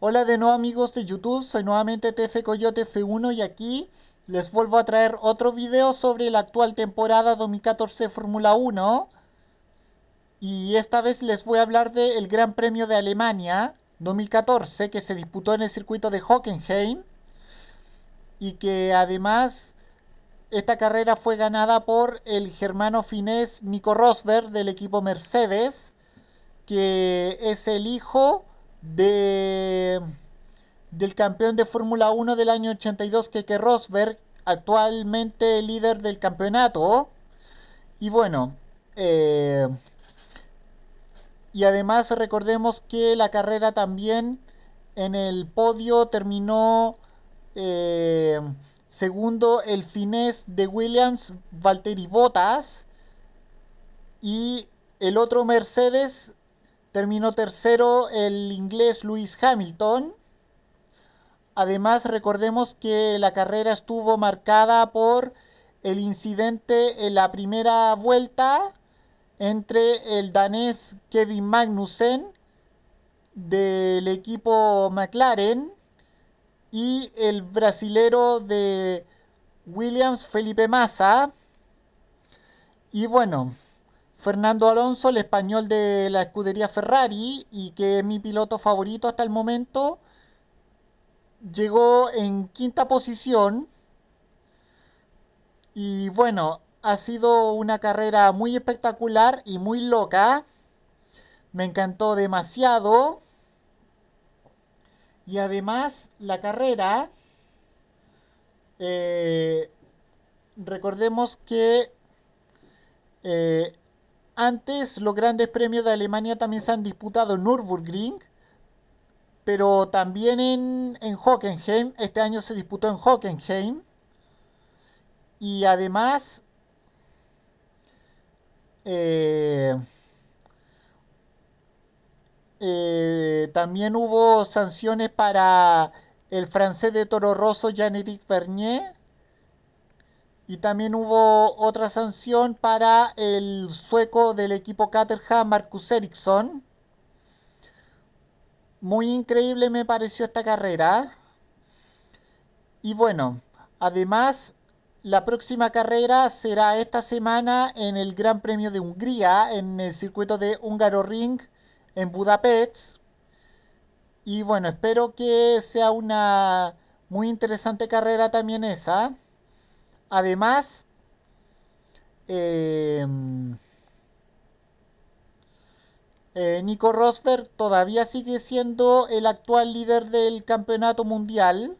Hola de nuevo amigos de YouTube, soy nuevamente TF Coyote F1 y aquí les vuelvo a traer otro video sobre la actual temporada 2014 Fórmula 1 y esta vez les voy a hablar del Gran Premio de Alemania 2014 que se disputó en el circuito de Hockenheim y que además esta carrera fue ganada por el germano finés Nico Rosberg del equipo Mercedes que es el hijo de, del campeón de Fórmula 1 del año 82, Keke Rosberg, actualmente líder del campeonato. Y bueno, eh, y además recordemos que la carrera también en el podio terminó eh, segundo el finés de Williams, Valtteri Bottas. Y el otro Mercedes Terminó tercero el inglés Lewis Hamilton. Además, recordemos que la carrera estuvo marcada por el incidente en la primera vuelta entre el danés Kevin Magnussen del equipo McLaren y el brasilero de Williams Felipe Massa. Y bueno, Fernando Alonso, el español de la escudería Ferrari y que es mi piloto favorito hasta el momento, llegó en quinta posición. Y bueno, ha sido una carrera muy espectacular y muy loca. Me encantó demasiado. Y además la carrera, eh, recordemos que eh, antes los grandes premios de Alemania también se han disputado en Nürburgring, pero también en, Hockenheim. Este año se disputó en Hockenheim. Y además, eh, eh, también hubo sanciones para el francés de Toro Rosso, Jean-Éric Vernier, y también hubo otra sanción para el sueco del equipo Caterham, Marcus Ericsson Muy increíble me pareció esta carrera. Y bueno, además la próxima carrera será esta semana en el Gran Premio de Hungría, en el circuito de Húngaro Ring, en Budapest. Y bueno, espero que sea una muy interesante carrera también esa. Además, em, eh, Nico Rosberg todavía sigue siendo el actual líder del campeonato mundial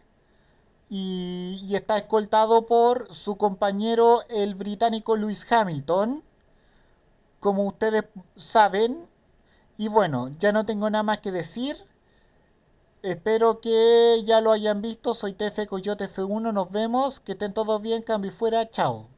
y, y, está escoltado por su compañero el británico Lewis Hamilton, como ustedes saben. Y bueno, ya no tengo nada más que decir. Espero que ya lo hayan visto. Soy TF Coyote F1. Nos vemos. Que estén todos bien. Cambio fuera. Chao.